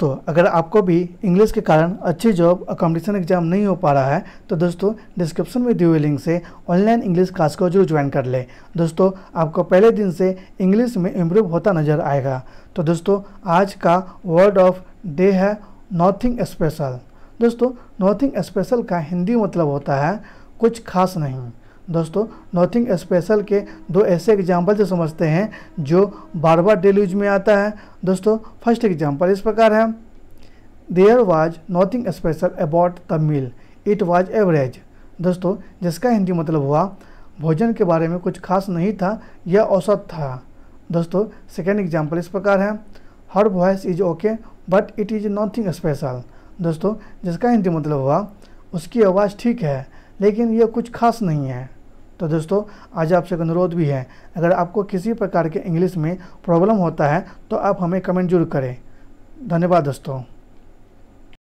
दोस्तों अगर आपको भी इंग्लिश के कारण अच्छी जॉब और कॉम्पिटिशन एग्जाम नहीं हो पा रहा है तो दोस्तों डिस्क्रिप्शन में दिए हुए लिंक से ऑनलाइन इंग्लिश क्लास को जरूर ज्वाइन कर लें दोस्तों आपको पहले दिन से इंग्लिश में इम्प्रूव होता नज़र आएगा तो दोस्तों आज का वर्ड ऑफ डे है नॉथिंग स्पेशल दोस्तों नॉथिंग स्पेशल का हिंदी मतलब होता है कुछ खास नहीं दोस्तों नथिंग स्पेशल के दो ऐसे एग्जाम्पल से समझते हैं जो बार बार डेली यूज में आता है दोस्तों फर्स्ट एग्जाम्पल इस प्रकार है there was nothing special about the meal it was average दोस्तों जिसका हिंदी मतलब हुआ भोजन के बारे में कुछ खास नहीं था यह औसत था दोस्तों सेकेंड एग्जाम्पल इस प्रकार है her voice is okay but it is nothing special दोस्तों जिसका हिंदी मतलब हुआ उसकी आवाज़ ठीक है लेकिन यह कुछ खास नहीं है तो दोस्तों आज आपसे एक अनुरोध भी है अगर आपको किसी प्रकार के इंग्लिश में प्रॉब्लम होता है तो आप हमें कमेंट जरूर करें धन्यवाद दोस्तों